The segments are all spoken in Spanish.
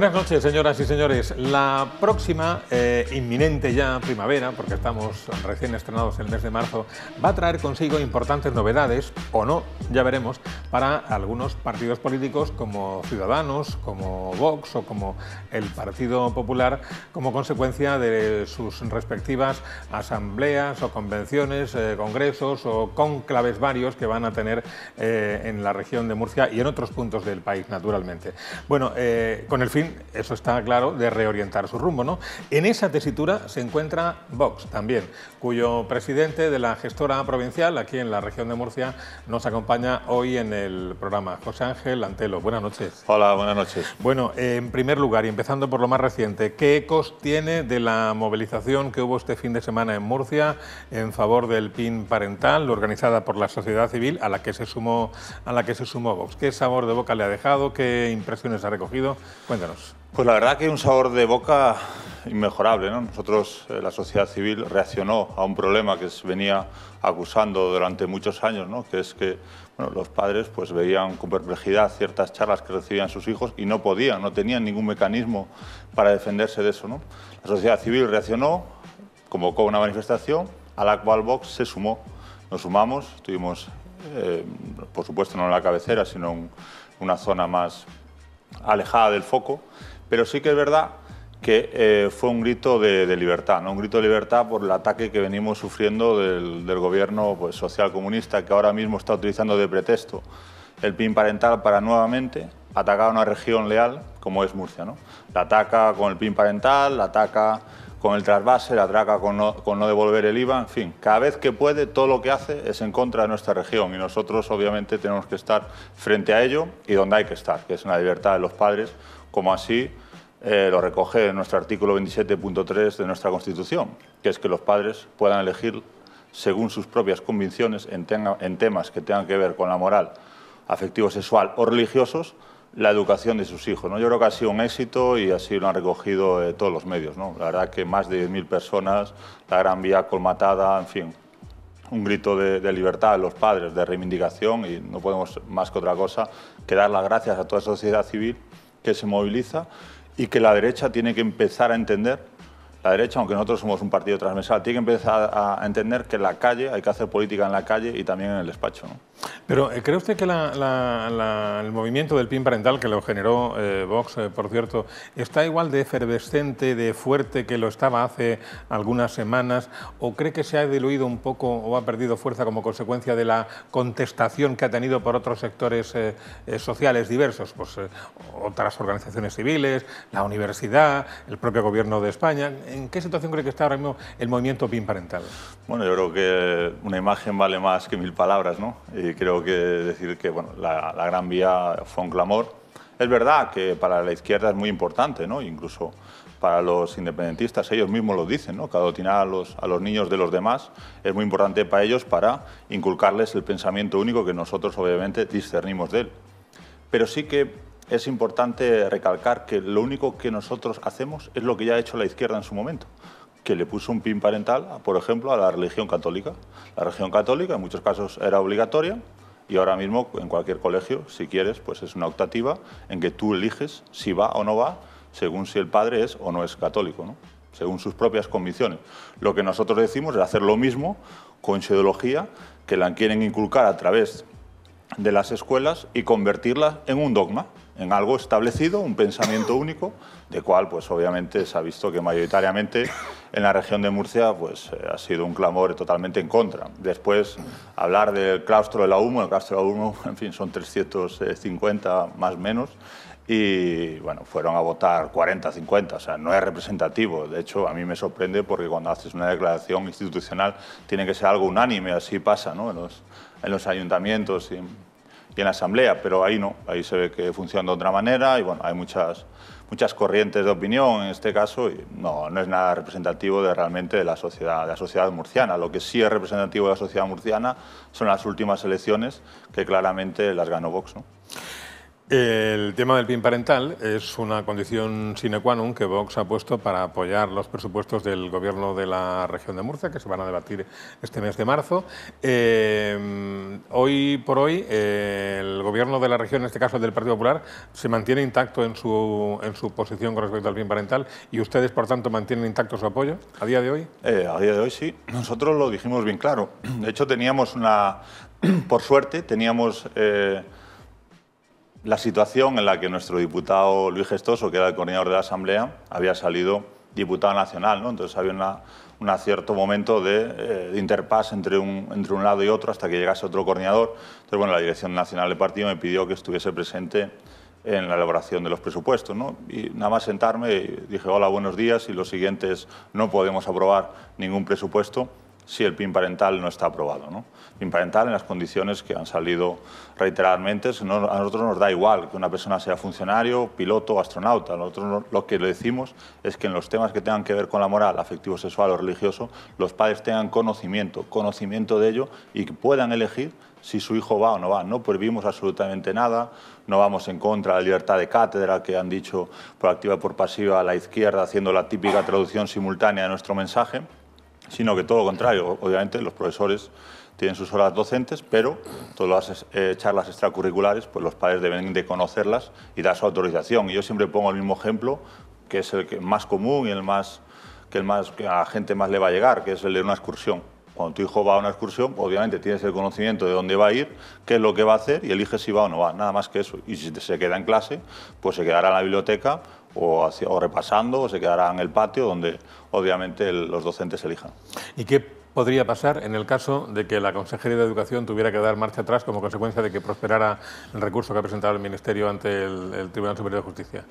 Buenas noches, señoras y señores. La próxima, eh, inminente ya primavera, porque estamos recién estrenados el mes de marzo, va a traer consigo importantes novedades, o no, ya veremos, para algunos partidos políticos como Ciudadanos, como Vox o como el Partido Popular, como consecuencia de sus respectivas asambleas o convenciones, eh, congresos o conclaves varios que van a tener eh, en la región de Murcia y en otros puntos del país, naturalmente. Bueno, con el fin eso está claro, de reorientar su rumbo. ¿no? En esa tesitura se encuentra Vox también, cuyo presidente de la gestora provincial aquí en la región de Murcia nos acompaña hoy en el programa. José Ángel Antelo, buenas noches. Hola, buenas noches. Bueno, en primer lugar, y empezando por lo más reciente, ¿qué ecos tiene de la movilización que hubo este fin de semana en Murcia en favor del PIN parental, organizada por la sociedad civil a la que se sumó, a la que se sumó Vox? ¿Qué sabor de boca le ha dejado? ¿Qué impresiones ha recogido? Cuéntanos. Pues, pues la verdad que hay un sabor de boca inmejorable. ¿no? Nosotros, eh, la sociedad civil, reaccionó a un problema que se venía acusando durante muchos años, ¿no? que es que los padres pues, veían con perplejidad ciertas charlas que recibían sus hijos y no podían, no tenían ningún mecanismo para defenderse de eso. ¿no? La sociedad civil reaccionó, convocó una manifestación a la cual Vox se sumó. Nos sumamos, estuvimos, eh, por supuesto, no en la cabecera, sino en una zona más alejada del foco, pero sí que es verdad que eh, fue un grito de, libertad, un grito de libertad por el ataque que venimos sufriendo del, gobierno pues, social comunista que ahora mismo está utilizando de pretexto el PIN parental para nuevamente atacar a una región leal como es Murcia. ¿no? La ataca con el PIN parental, la ataca con el trasvase, la traca con no, devolver el IVA, en fin, cada vez que puede todo lo que hace es en contra de nuestra región y nosotros obviamente tenemos que estar frente a ello y donde hay que estar, que es en la libertad de los padres, como así eh, lo recoge nuestro artículo 27.3 de nuestra Constitución, que es que los padres puedan elegir según sus propias convicciones en temas que tengan que ver con la moral afectivo-sexual o religiosos, la educación de sus hijos. ¿no? Yo creo que ha sido un éxito y así lo han recogido eh, todos los medios. ¿no? La verdad que más de 10.000 personas, la Gran Vía colmatada, en fin, un grito de, libertad de los padres, de reivindicación y no podemos más que otra cosa que dar las gracias a toda la sociedad civil que se moviliza y que la derecha tiene que empezar a entender la derecha, aunque nosotros somos un partido transversal, tiene que empezar a entender que en la calle, hay que hacer política en la calle y también en el despacho. Pero, eh, ¿cree usted que la, la, el movimiento del PIN parental, que lo generó eh, Vox, eh, por cierto, está igual de efervescente, de fuerte que lo estaba hace algunas semanas? ¿O cree que se ha diluido un poco o ha perdido fuerza como consecuencia de la contestación que ha tenido por otros sectores sociales diversos? Pues otras organizaciones civiles, la universidad, el propio gobierno de España. ¿En qué situación cree que está ahora mismo el movimiento PIN parental? Bueno, yo creo que una imagen vale más que mil palabras, ¿no? Y creo que decir que bueno, la, Gran Vía fue un clamor. Es verdad que para la izquierda es muy importante, ¿no? Incluso para los independentistas, ellos mismos lo dicen, ¿no? que a los, a los niños de los demás es muy importante para ellos para inculcarles el pensamiento único que nosotros obviamente discernimos de él. Pero sí que es importante recalcar que lo único que nosotros hacemos es lo que ya ha hecho la izquierda en su momento que le puso un pin parental, por ejemplo, a la religión católica. La religión católica en muchos casos era obligatoria, y ahora mismo en cualquier colegio, si quieres, pues es una optativa en que tú eliges si va o no va, según si el padre es o no es católico, según sus propias convicciones. Lo que nosotros decimos es hacer lo mismo con ideología que la quieren inculcar a través de las escuelas y convertirla en un dogma en algo establecido, un pensamiento único, de cual pues obviamente se ha visto que mayoritariamente en la región de Murcia pues eh, ha sido un clamor totalmente en contra. Después hablar del claustro de la UMO, el claustro de la UMO, en fin, son 350 más menos y bueno, fueron a votar 40, 50, o sea, no es representativo. De hecho, a mí me sorprende porque cuando haces una declaración institucional tiene que ser algo unánime, así pasa, ¿no? En los, en los ayuntamientos y y en la Asamblea, pero ahí no, ahí se ve que funciona de otra manera y bueno, hay muchas, muchas corrientes de opinión en este caso y no, no es nada representativo de realmente de la sociedad, de la sociedad murciana. Lo que sí es representativo de la sociedad murciana son las últimas elecciones que claramente las ganó Vox. ¿no? El tema del PIN parental es una condición sine qua non que Vox ha puesto para apoyar los presupuestos del Gobierno de la región de Murcia, que se van a debatir este mes de marzo. Eh, hoy por hoy, eh, el Gobierno de la región, en este caso el del Partido Popular, se mantiene intacto en su, posición con respecto al PIN parental y ustedes, por tanto, mantienen intacto su apoyo a día de hoy. Eh, a día de hoy sí, nosotros lo dijimos bien claro. De hecho, teníamos una, por suerte, teníamos la situación en la que nuestro diputado Luis Gestoso, que era el coordinador de la Asamblea, había salido diputado nacional, ¿no? Entonces había un cierto momento de, eh, interpas entre un, lado y otro hasta que llegase otro coordinador. Entonces, bueno, la Dirección Nacional del Partido me pidió que estuviese presente en la elaboración de los presupuestos. Y nada más sentarme dije, hola, buenos días, y los siguientes no podemos aprobar ningún presupuesto si el PIN parental no está aprobado. PIN parental en las condiciones que han salido reiteradamente, a nosotros nos da igual que una persona sea funcionario, piloto o astronauta. Nosotros lo que le decimos es que en los temas que tengan que ver con la moral, afectivo, sexual o religioso, los padres tengan conocimiento, conocimiento de ello y que puedan elegir si su hijo va o no va. No prohibimos absolutamente nada, no vamos en contra de la libertad de cátedra que han dicho por activa y por pasiva a la izquierda, haciendo la típica traducción simultánea de nuestro mensaje sino que todo lo contrario. Obviamente los profesores tienen sus horas docentes, pero todas las eh, charlas extracurriculares, pues los padres deben de conocerlas y dar su autorización. Y yo siempre pongo el mismo ejemplo, que es el que más común y el más que el más que a la gente más le va a llegar, que es el de una excursión. Cuando tu hijo va a una excursión, obviamente tienes el conocimiento de dónde va a ir, qué es lo que va a hacer y eliges si va o no va, nada más que eso. Y si se queda en clase, pues se quedará en la biblioteca o, repasando o se quedará en el patio donde obviamente los docentes elijan. ¿Y qué podría pasar en el caso de que la Consejería de Educación tuviera que dar marcha atrás como consecuencia de que prosperara el recurso que ha presentado el Ministerio ante el, Tribunal Superior de Justicia?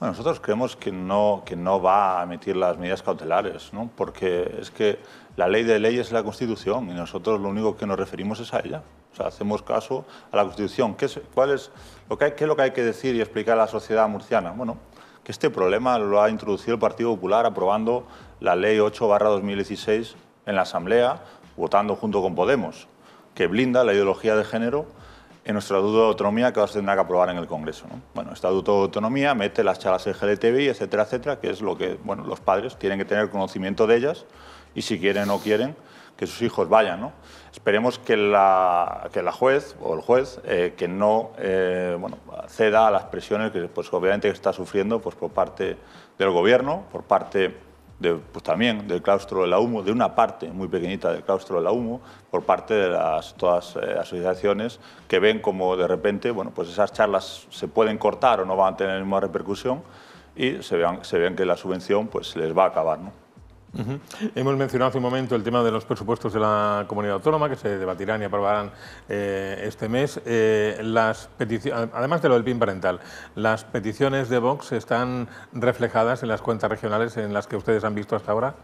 Bueno, nosotros creemos que no, que no va a emitir las medidas cautelares, porque es que la ley de leyes es la Constitución y nosotros lo único que nos referimos es a ella. O sea, hacemos caso a la Constitución. ¿Qué es, cuál es, lo que hay, ¿Qué lo que hay que decir y explicar a la sociedad murciana? Bueno, que este problema lo ha introducido el Partido Popular aprobando la Ley 8-2016 en la Asamblea, votando junto con Podemos, que blinda la ideología de género en nuestra Estatuto de Autonomía que ahora se tendrá que aprobar en el Congreso. ¿no? Bueno, Estatuto de Autonomía mete las charlas LGTBI, etcétera, etcétera, que es lo que bueno, los padres tienen que tener conocimiento de ellas y si quieren o no quieren, que sus hijos vayan. ¿no? Esperemos que la, que la juez o el juez eh, que no eh, bueno, ceda a las presiones que pues, obviamente está sufriendo pues, por parte del gobierno, por parte de, pues, también del claustro de la humo, de una parte muy pequeñita del claustro de la humo, por parte de las, todas eh, asociaciones que ven como de repente bueno, pues esas charlas se pueden cortar o no van a tener la repercusión y se vean, se vean que la subvención pues, les va a acabar. ¿no? Hemos mencionado hace un momento el tema de los presupuestos de la comunidad autónoma que se debatirán y aprobarán eh, este mes. Eh, las además de lo del PIN parental, las peticiones de Vox están reflejadas en las cuentas regionales en las que ustedes han visto hasta ahora.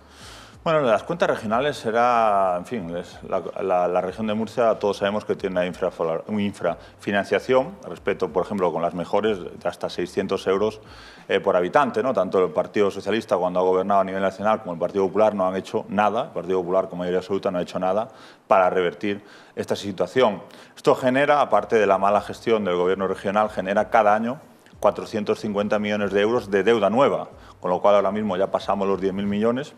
Bueno, las cuentas regionales será, en fin, la, región de Murcia todos sabemos que tiene una infrafinanciación, respecto, por ejemplo, con las mejores, de hasta 600 euros eh, por habitante, ¿no? Tanto el Partido Socialista cuando ha gobernado a nivel nacional como el Partido Popular no han hecho nada, el Partido Popular como mayoría absoluta no ha hecho nada para revertir esta situación. Esto genera, aparte de la mala gestión del gobierno regional, genera cada año 450 millones de euros de deuda nueva, con lo cual ahora mismo ya pasamos los 10.000 millones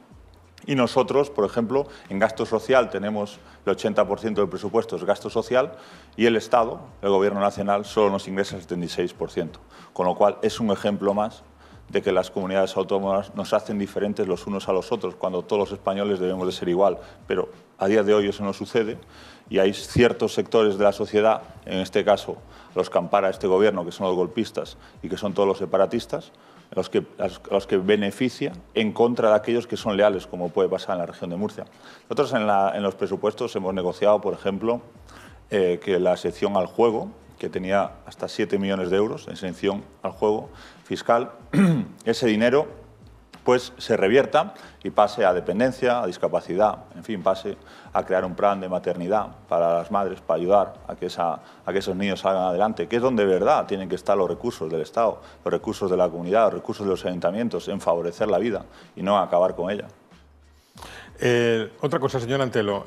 y nosotros, por ejemplo, en gasto social tenemos el 80% del presupuesto es gasto social y el Estado, el Gobierno Nacional, solo nos ingresa el 76%. Con lo cual es un ejemplo más de que las comunidades autónomas nos hacen diferentes los unos a los otros, cuando todos los españoles debemos de ser igual. Pero a día de hoy eso no sucede y hay ciertos sectores de la sociedad, en este caso los que ampara este gobierno, que son los golpistas y que son todos los separatistas, los, que, los que beneficia en contra de aquellos que son leales, como puede pasar en la región de Murcia. Nosotros en, los presupuestos hemos negociado, por ejemplo, eh, que la sección al juego, que tenía hasta 7 millones de euros en sección al juego fiscal, ese dinero pues se revierta y pase a dependencia, a discapacidad, en fin, pase a crear un plan de maternidad para las madres, para ayudar a que, a que esos niños salgan adelante, que es donde de verdad tienen que estar los recursos del Estado, los recursos de la comunidad, los recursos de los ayuntamientos, en favorecer la vida y no acabar con ella. Eh, otra cosa, señor Antelo.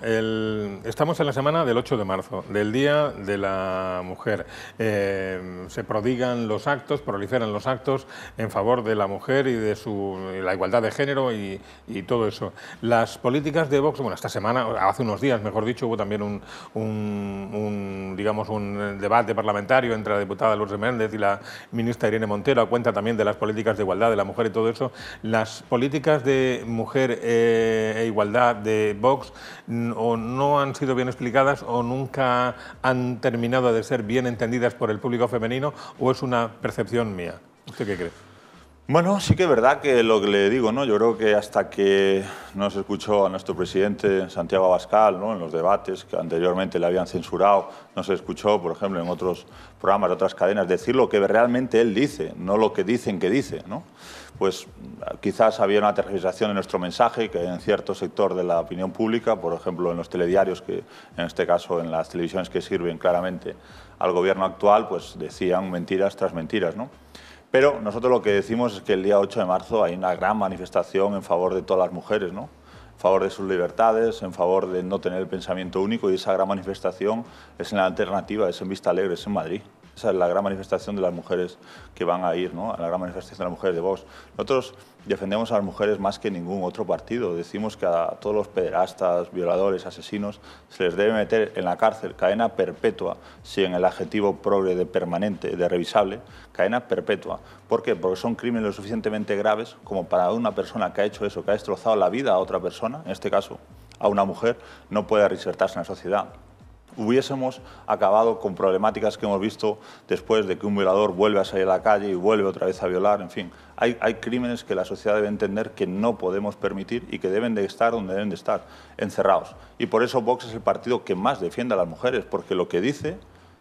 estamos en la semana del 8 de marzo, del Día de la Mujer. Eh, se prodigan los actos, proliferan los actos en favor de la mujer y de su, la igualdad de género y, todo eso. Las políticas de Vox, bueno, esta semana, hace unos días, mejor dicho, hubo también un, digamos, un debate parlamentario entre la diputada Lourdes Méndez y la ministra Irene Montero, cuenta también de las políticas de igualdad de la mujer y todo eso. Las políticas de mujer eh, e igualdad de Vox o no han sido bien explicadas o nunca han terminado de ser bien entendidas por el público femenino o es una percepción mía? ¿Usted qué cree? Bueno, sí que es verdad que lo que le digo, ¿no? Yo creo que hasta que nos escuchó a nuestro presidente Santiago Abascal, ¿no? En los debates que anteriormente le habían censurado, no se escuchó, por ejemplo, en otros programas de otras cadenas, decir lo que realmente él dice, no lo que dicen que dice, ¿no? pues quizás había una aterrización en nuestro mensaje que en cierto sector de la opinión pública, por ejemplo en los telediarios, que en este caso en las televisiones que sirven claramente al gobierno actual, pues decían mentiras tras mentiras. Pero nosotros lo que decimos es que el día 8 de marzo hay una gran manifestación en favor de todas las mujeres, en favor de sus libertades, en favor de no tener el pensamiento único y esa gran manifestación es en la alternativa, es en Vista Alegre, es en Madrid. Esa es la gran manifestación de las mujeres que van a ir, ¿no? a la gran manifestación de las mujeres de Vos. Nosotros defendemos a las mujeres más que ningún otro partido. Decimos que a todos los pederastas, violadores, asesinos, se les debe meter en la cárcel cadena perpetua, si en el adjetivo progre de permanente, de revisable, cadena perpetua. ¿Por qué? Porque son crímenes lo suficientemente graves como para una persona que ha hecho eso, que ha destrozado la vida a otra persona, en este caso a una mujer, no puede reinsertarse en la sociedad hubiésemos acabado con problemáticas que hemos visto después de que un violador vuelve a salir a la calle y vuelve otra vez a violar, en fin. Hay, hay, crímenes que la sociedad debe entender que no podemos permitir y que deben de estar donde deben de estar, encerrados. Y por eso Vox es el partido que más defiende a las mujeres, porque lo que dice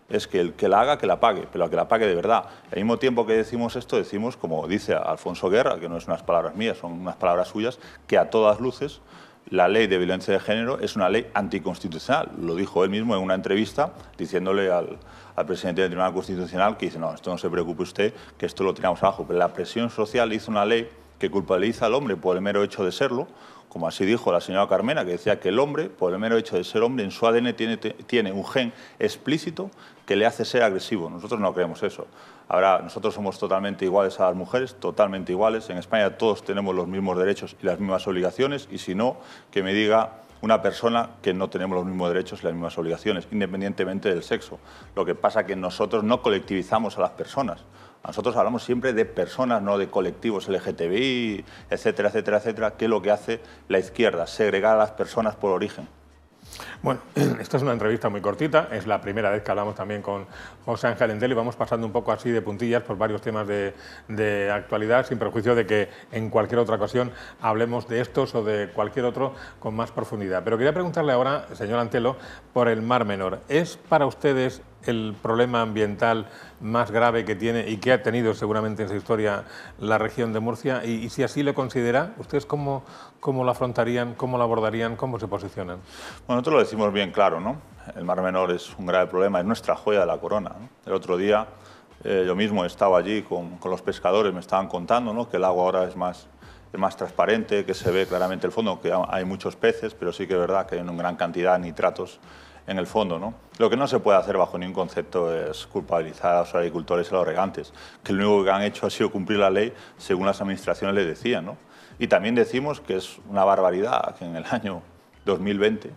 es que el que la haga, que la pague, pero que la pague de verdad. al mismo tiempo que decimos esto, decimos, como dice Alfonso Guerra, que no son unas palabras mías, son unas palabras suyas, que a todas luces la ley de violencia de género es una ley anticonstitucional. Lo dijo él mismo en una entrevista diciéndole al, presidente del Tribunal Constitucional que dice, no, esto no se preocupe usted, que esto lo tiramos abajo. Pero la presión social hizo una ley que culpabiliza al hombre por el mero hecho de serlo, como así dijo la señora Carmena, que decía que el hombre, por el mero hecho de ser hombre, en su ADN tiene, tiene un gen explícito que le hace ser agresivo. Nosotros no creemos eso. Ahora, nosotros somos totalmente iguales a las mujeres, totalmente iguales. En España todos tenemos los mismos derechos y las mismas obligaciones y si no, que me diga una persona que no tenemos los mismos derechos y las mismas obligaciones, independientemente del sexo. Lo que pasa es que nosotros no colectivizamos a las personas. Nosotros hablamos siempre de personas, no de colectivos LGTBI, etcétera, etcétera, etcétera, que es lo que hace la izquierda, segregar a las personas por origen. Bueno, esta es una entrevista muy cortita, es la primera vez que hablamos también con José Ángel Entelo y vamos pasando un poco así de puntillas por varios temas de, de, actualidad, sin perjuicio de que en cualquier otra ocasión hablemos de estos o de cualquier otro con más profundidad. Pero quería preguntarle ahora, señor Antelo, por el Mar Menor. ¿Es para ustedes el problema ambiental más grave que tiene y que ha tenido seguramente en su historia la región de Murcia? Y, si así lo considera, ¿ustedes cómo, lo afrontarían, cómo lo abordarían, cómo se posicionan? Bueno, nosotros lo decimos bien claro, ¿no? El Mar Menor es un grave problema, es nuestra joya de la corona. El otro día eh, yo mismo estaba allí con, los pescadores, me estaban contando que el agua ahora es más, es más transparente, que se ve claramente el fondo, que hay muchos peces, pero sí que es verdad que hay una gran cantidad de nitratos en el fondo. ¿no? Lo que no se puede hacer bajo ningún concepto es culpabilizar a los agricultores y a los regantes, que lo único que han hecho ha sido cumplir la ley según las administraciones le decían. Y también decimos que es una barbaridad que en el año 2020,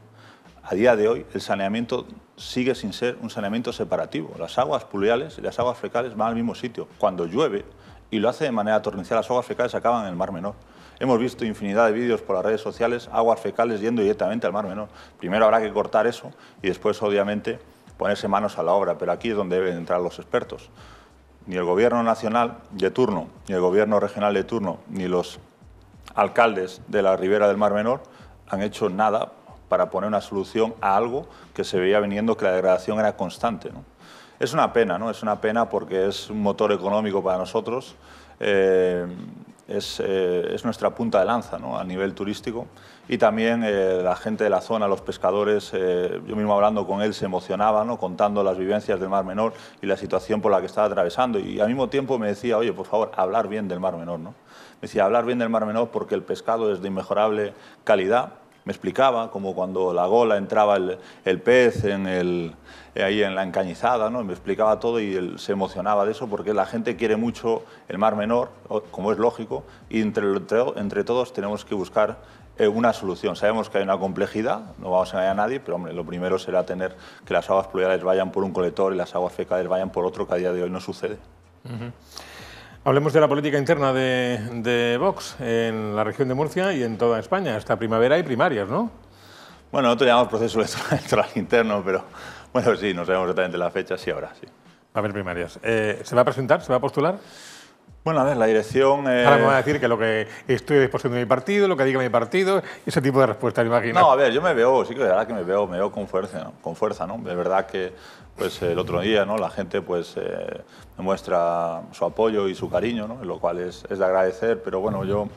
a día de hoy, el saneamiento sigue sin ser un saneamiento separativo. Las aguas pluviales y las aguas fecales van al mismo sitio. Cuando llueve y lo hace de manera torrencial, las aguas fecales acaban en el mar menor. Hemos visto infinidad de vídeos por las redes sociales, aguas fecales yendo directamente al mar menor. Primero habrá que cortar eso y después, obviamente, ponerse manos a la obra, pero aquí es donde deben entrar los expertos. Ni el gobierno nacional de turno, ni el gobierno regional de turno, ni los alcaldes de la ribera del Mar Menor han hecho nada para poner una solución a algo que se veía viniendo que la degradación era constante. Es una pena, ¿no? Es una pena porque es un motor económico para nosotros. Eh, eh, es, nuestra punta de lanza ¿no? a nivel turístico y también eh, la gente de la zona, los pescadores, eh, yo mismo hablando con él se emocionaba ¿no? contando las vivencias del Mar Menor y la situación por la que estaba atravesando y al mismo tiempo me decía, oye, por favor, hablar bien del Mar Menor. ¿no? Me decía, hablar bien del Mar Menor porque el pescado es de inmejorable calidad, me explicaba, como cuando la gola entraba el, pez en el, ahí en la encañizada, ¿no? me explicaba todo y él se emocionaba de eso porque la gente quiere mucho el mar menor, como es lógico, y entre, entre, todos tenemos que buscar eh, una solución. Sabemos que hay una complejidad, no vamos a engañar a nadie, pero hombre, lo primero será tener que las aguas pluviales vayan por un colector y las aguas fecales vayan por otro, que a día de hoy no sucede. Hablemos de la política interna de, Vox en la región de Murcia y en toda España. Esta primavera hay primarias, ¿no? Bueno, nosotros llamamos proceso electoral interno, pero bueno, sí, no sabemos exactamente la fecha, sí, ahora sí. Va a haber primarias. Eh, ¿Se va a presentar? ¿Se va a postular? Bueno, a ver, la dirección... Eh, Ahora me van a decir que lo que estoy a disposición de mi partido, lo que diga mi partido, ese tipo de respuestas, imagino. No, a ver, yo me veo, sí que de verdad que me veo, me veo con fuerza, ¿no? con fuerza, ¿no? De verdad que pues, el otro día ¿no? la gente pues, eh, me muestra su apoyo y su cariño, ¿no? lo cual es, es de agradecer, pero bueno, yo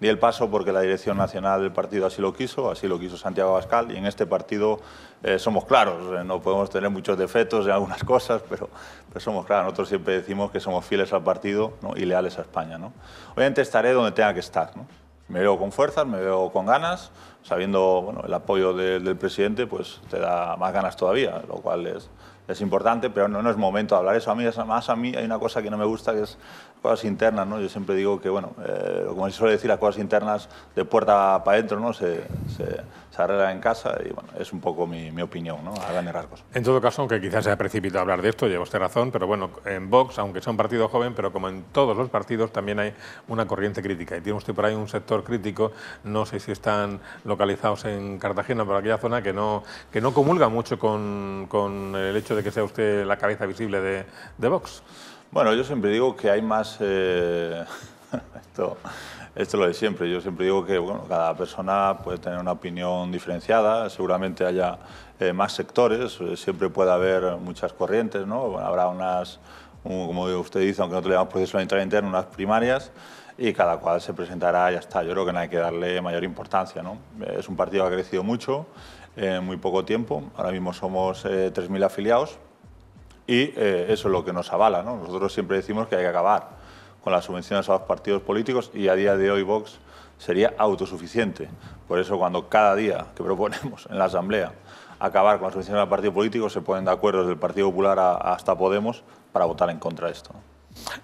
Di el paso porque la dirección nacional del partido así lo quiso, así lo quiso Santiago Abascal y en este partido eh, somos claros, eh, no podemos tener muchos defectos en algunas cosas, pero, pero somos claros, nosotros siempre decimos que somos fieles al partido ¿no? y leales a España. ¿no? Obviamente estaré donde tenga que estar, ¿no? me veo con fuerzas, me veo con ganas, sabiendo bueno, el apoyo del presidente, pues te da más ganas todavía, lo cual es, es importante, pero no, no, es momento de hablar eso. A mí, más a mí hay una cosa que no me gusta, que es cosas internas, ¿no? Yo siempre digo que, bueno, eh, como se suele decir, las cosas internas de puerta para adentro, ¿no? Se, se, arreglan en casa y, bueno, es un poco mi, opinión, ¿no? A grandes rasgos. En todo caso, aunque quizás sea precipitado hablar de esto, lleva usted razón, pero bueno, en Vox, aunque sea un partido joven, pero como en todos los partidos, también hay una corriente crítica. Y tenemos usted por ahí un sector crítico, no sé si están localizados en Cartagena, por aquella zona, que no, que no comulga mucho con, con el hecho de que sea usted la cabeza visible de, de Vox. Bueno, yo siempre digo que hay más... Eh, esto, lo de siempre. Yo siempre digo que cada persona puede tener una opinión diferenciada, seguramente haya eh, más sectores, eh, siempre puede haber muchas corrientes, habrá unas, como usted dice, aunque no te llamamos proceso entrada interna, unas primarias y cada cual se presentará y ya está. Yo creo que no hay que darle mayor importancia, Es un partido que ha crecido mucho en muy poco tiempo. Ahora mismo somos 3.000 afiliados, y eh, eso es lo que nos avala. ¿no? Nosotros siempre decimos que hay que acabar con las subvenciones a los partidos políticos y a día de hoy Vox sería autosuficiente. Por eso cuando cada día que proponemos en la Asamblea acabar con las subvenciones los partidos políticos se ponen de acuerdo desde el Partido Popular hasta Podemos para votar en contra de esto.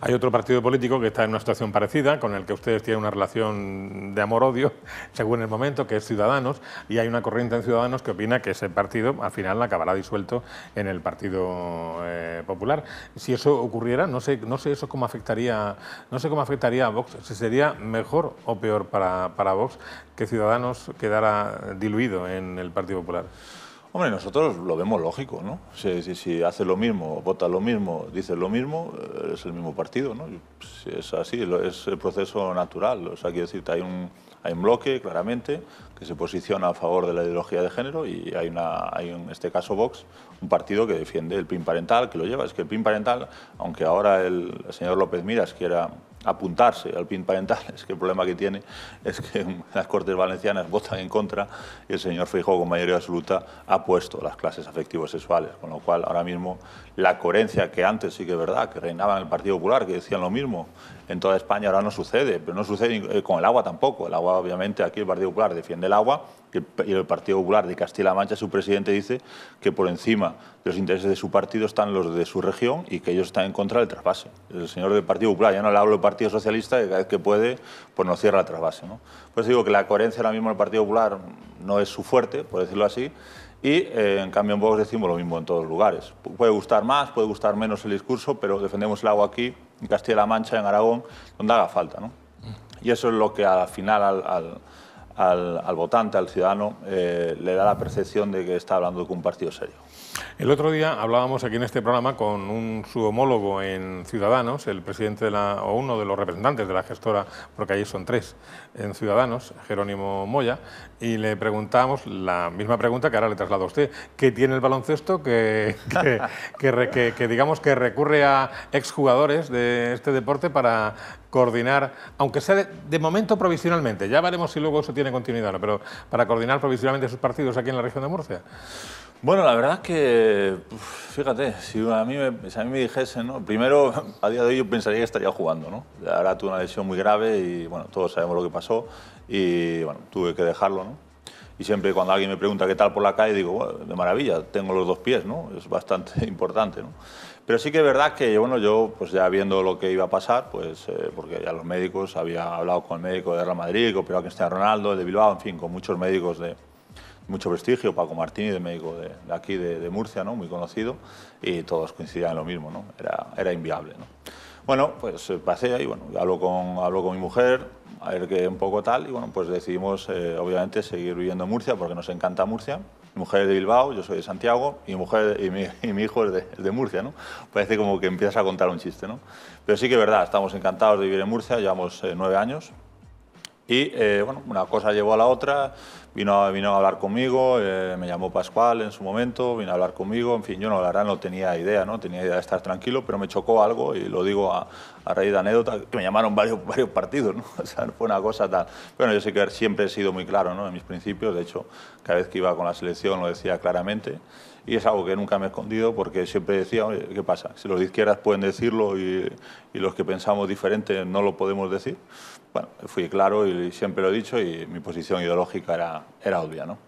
Hay otro partido político que está en una situación parecida, con el que ustedes tienen una relación de amor-odio, según el momento, que es Ciudadanos, y hay una corriente en Ciudadanos que opina que ese partido al final acabará disuelto en el Partido eh, Popular. Si eso ocurriera, no sé, no sé eso cómo afectaría, no sé cómo afectaría a Vox, si sería mejor o peor para, para Vox que Ciudadanos quedara diluido en el Partido Popular. Hombre, nosotros lo vemos lógico, ¿no? Si, hace lo mismo, vota lo mismo, dice lo mismo, eh, es el mismo partido, ¿no? Pues, es así, es el proceso natural. O sea, quiero decir, hay un, hay un bloque, claramente, que se posiciona a favor de la ideología de género y hay, una, hay en este caso Vox, un partido que defiende el PIN parental, que lo lleva. Es que el PIN parental, aunque ahora el señor López Miras quiera apuntarse al PIN parental. Es que el problema que tiene es que las Cortes Valencianas votan en contra y el señor Feijóo con mayoría absoluta ha puesto las clases afectivos sexuales, con lo cual ahora mismo la coherencia que antes sí que es verdad, que reinaba en el Partido Popular, que decían lo mismo, en toda España ahora no sucede, pero no sucede eh, con el agua tampoco. El agua, obviamente, aquí el Partido Popular defiende el agua y el Partido Popular de Castilla-La Mancha, su presidente, dice que por encima de los intereses de su partido están los de su región y que ellos están en contra del trasvase. El señor del Partido Popular, ya no le hablo del Partido Socialista, que cada vez que puede, pues no cierra el trasvase. ¿no? Pues digo que la coherencia ahora mismo del Partido Popular no es su fuerte, por decirlo así, y eh, en cambio en poco decimos lo mismo en todos los lugares. Puede gustar más, puede gustar menos el discurso, pero defendemos el agua aquí en Castilla-La Mancha, en Aragón, donde haga falta. ¿no? Mm. Y eso es lo que al final al, al, votante, al ciudadano, eh, le da la percepción de que está hablando con un partido serio. El otro día hablábamos aquí en este programa con un, su homólogo en Ciudadanos, el presidente de la, o uno de los representantes de la gestora, porque ahí son tres, en Ciudadanos, Jerónimo Moya, y le preguntamos la misma pregunta que ahora le traslado a usted. ¿Qué tiene el baloncesto que, digamos que recurre a exjugadores de este deporte para coordinar, aunque sea de, momento provisionalmente, ya veremos si luego eso tiene continuidad, pero para coordinar provisionalmente sus partidos aquí en la región de Murcia? Bueno, la verdad es que, fíjate, si a mí me, a mí me dijesen, ¿no? primero, a día de hoy yo pensaría que estaría jugando, ¿no? Ahora tuve una lesión muy grave y, bueno, todos sabemos lo que pasó y bueno, tuve que dejarlo, ¿no? Y siempre cuando alguien me pregunta qué tal por la calle, digo, bueno, de maravilla, tengo los dos pies, ¿no? Es bastante importante, ¿no? Pero sí que es verdad que, bueno, yo, pues ya viendo lo que iba a pasar, pues, eh, porque ya los médicos, había hablado con el médico de Real Madrid, con Pedro Cristiano Ronaldo, de Bilbao, en fin, con muchos médicos de, mucho prestigio, Paco Martínez, el médico de, aquí de, Murcia, ¿no? muy conocido, y todos coincidían en lo mismo, ¿no? era, era inviable. ¿no? Bueno, pues eh, pasé ahí, bueno, hablo con, hablo con mi mujer, a ver qué un poco tal. Y bueno, pues decidimos eh, obviamente seguir viviendo en Murcia porque nos encanta Murcia. Mi mujer es de Bilbao, yo soy de Santiago y, mujer, y, mi, hijo es de, Murcia, ¿no? Parece como que empiezas a contar un chiste, ¿no? Pero sí que es verdad, estamos encantados de vivir en Murcia, llevamos eh, nueve años. Y eh, bueno, una cosa llevó a la otra, vino, vino a hablar conmigo, eh, me llamó Pascual en su momento, vino a hablar conmigo, en fin, yo no, la verdad no tenía idea, no tenía idea de estar tranquilo, pero me chocó algo, y lo digo a, a raíz de anécdota que me llamaron varios, varios partidos, ¿no? o sea, fue una cosa tal, Bueno, yo sé que siempre he sido muy claro ¿no? en mis principios, de hecho, cada vez que iba con la selección lo decía claramente, y es algo que nunca me he escondido porque siempre decía, ¿qué pasa? Si los de izquierdas pueden decirlo y, los que pensamos diferente no lo podemos decir. Bueno, fui claro y siempre lo he dicho y mi posición ideológica era, era obvia. ¿no?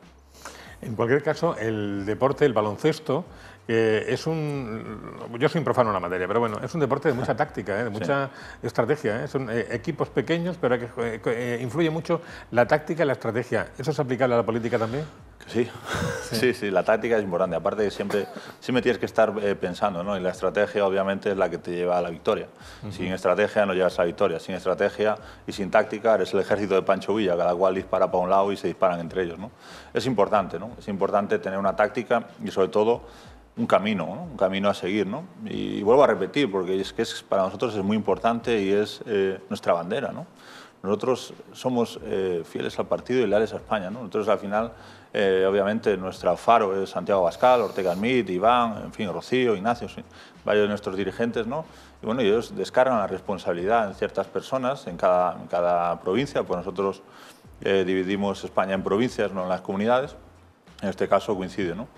En cualquier caso, el deporte, el baloncesto, eh, es un. Yo soy un profano en la materia, pero bueno, es un deporte de mucha táctica, ¿eh? de mucha estrategia. ¿eh? Son equipos pequeños, pero que, influye mucho la táctica y la estrategia. ¿Eso es aplicable a la política también? Sí. sí, sí, la táctica es importante. Aparte, siempre, siempre tienes que estar eh, pensando, ¿no? Y la estrategia, obviamente, es la que te lleva a la victoria. Sin estrategia no llevas a la victoria. Sin estrategia y sin táctica eres el ejército de Pancho Villa, cada cual dispara para un lado y se disparan entre ellos, ¿no? Es importante, ¿no? Es importante tener una táctica y, sobre todo, un camino, ¿no? un camino a seguir. ¿no? Y, vuelvo a repetir, porque es que para nosotros es muy importante y es eh, nuestra bandera. ¿no? Nosotros somos eh, fieles al partido y leales a España. ¿no? Nosotros al final eh, obviamente nuestro faro es Santiago Bascal, Ortega Smith, Iván, en fin, Rocío, Ignacio, varios de nuestros dirigentes, ¿no? Y bueno, ellos descargan la responsabilidad en ciertas personas, en cada, provincia, pues nosotros eh, dividimos España en provincias, no en las comunidades, en este caso coincide, ¿no?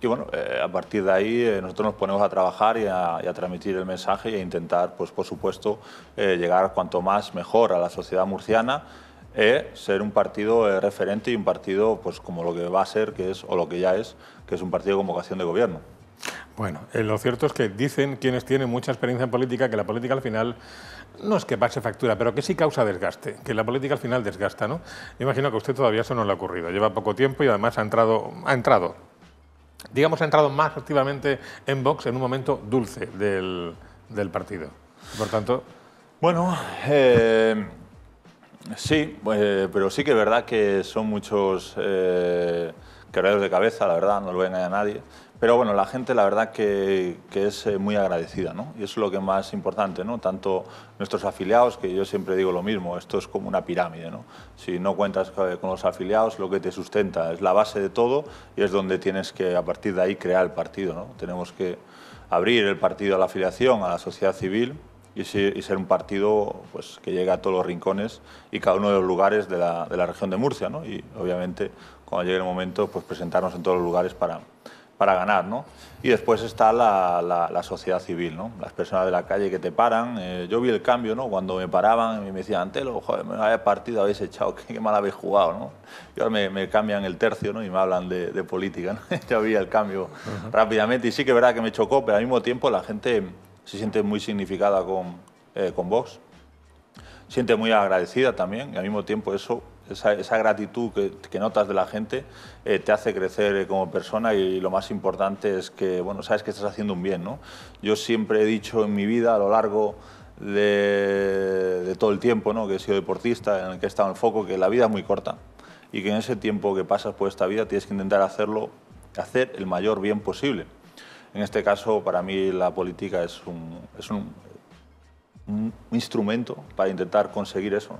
Y bueno, eh, a partir de ahí nosotros nos ponemos a trabajar y a, transmitir el mensaje e intentar, pues por supuesto, llegar cuanto más mejor a la sociedad murciana e ser un partido eh, referente y un partido pues como lo que va a ser que es o lo que ya es que es un partido de convocación de gobierno bueno eh, lo cierto es que dicen quienes tienen mucha experiencia en política que la política al final no es que pase factura, pero que sí causa desgaste, que la política al final desgasta, ¿no? Me imagino que usted todavía eso no le ha ocurrido, lleva poco tiempo y además ha entrado, ha entrado, digamos, ha entrado más activamente en Vox en un momento dulce del, del partido. Por tanto... Bueno, eh, Sí, pues, eh, pero sí que es verdad que son muchos eh, de cabeza, la verdad, no lo ven a nadie. Pero bueno, la gente la verdad que, que es eh, muy agradecida, ¿no? Y eso es lo que es más importante, ¿no? Tanto nuestros afiliados, que yo siempre digo lo mismo, esto es como una pirámide, ¿no? Si no cuentas eh, con los afiliados, lo que te sustenta es la base de todo y es donde tienes que, a partir de ahí, crear el partido, ¿no? Tenemos que abrir el partido a la afiliación, a la sociedad civil, y, ser un partido pues, que llegue a todos los rincones y cada uno de los lugares de la, de la región de Murcia. ¿no? Y obviamente, cuando llegue el momento, pues, presentarnos en todos los lugares para, para ganar. ¿no? Y después está la, la, sociedad civil, ¿no? las personas de la calle que te paran. Eh, yo vi el cambio ¿no? cuando me paraban y me decían, Antelo, joder, me habéis partido, habéis echado, qué, mal habéis jugado. ¿no? Y ahora me, cambian el tercio ¿no? y me hablan de, política. ¿no? yo vi el cambio rápidamente y sí que es verdad que me chocó, pero al mismo tiempo la gente se siente muy significada con, vos eh, Vox, siente muy agradecida también y al mismo tiempo eso, esa, gratitud que, notas de la gente eh, te hace crecer como persona y lo más importante es que, bueno, sabes que estás haciendo un bien, ¿no? Yo siempre he dicho en mi vida a lo largo de, todo el tiempo ¿no? que he sido deportista, en el que he estado en el foco, que la vida es muy corta y que en ese tiempo que pasas por esta vida tienes que intentar hacerlo, hacer el mayor bien posible. En este caso, para mí la política es un, instrumento para intentar conseguir eso.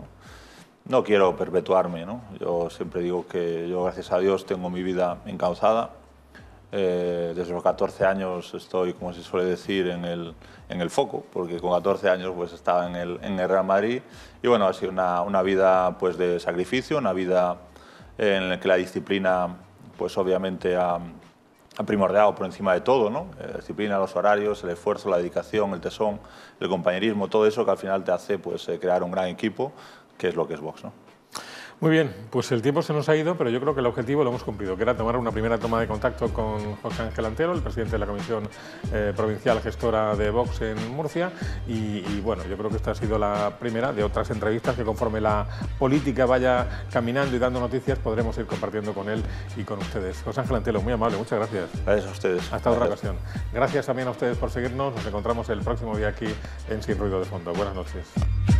¿no? quiero perpetuarme, ¿no? Yo siempre digo que yo, gracias a Dios, tengo mi vida encauzada. Eh, desde los 14 años estoy, como se suele decir, en el, foco, porque con 14 años pues, estaba en el, Real Madrid. Y bueno, ha sido una, vida pues, de sacrificio, una vida en la que la disciplina, pues obviamente, ha, ha primordiado por encima de todo, ¿no? La eh, disciplina, los horarios, el esfuerzo, la dedicación, el tesón, el compañerismo, todo eso que al final te hace pues, eh, crear un gran equipo, que es lo que es Vox, ¿no? Muy bien, pues el tiempo se nos ha ido, pero yo creo que el objetivo lo hemos cumplido, que era tomar una primera toma de contacto con José Ángel Antero, el presidente de la Comisión eh, Provincial Gestora de Vox en Murcia, y, bueno, yo creo que esta ha sido la primera de otras entrevistas que conforme la política vaya caminando y dando noticias, podremos ir compartiendo con él y con ustedes. José Ángel Antero, muy amable, muchas gracias. Gracias a ustedes. Hasta otra ocasión. Gracias también a ustedes por seguirnos, nos encontramos el próximo día aquí en Sin Ruido de Fondo. Buenas noches.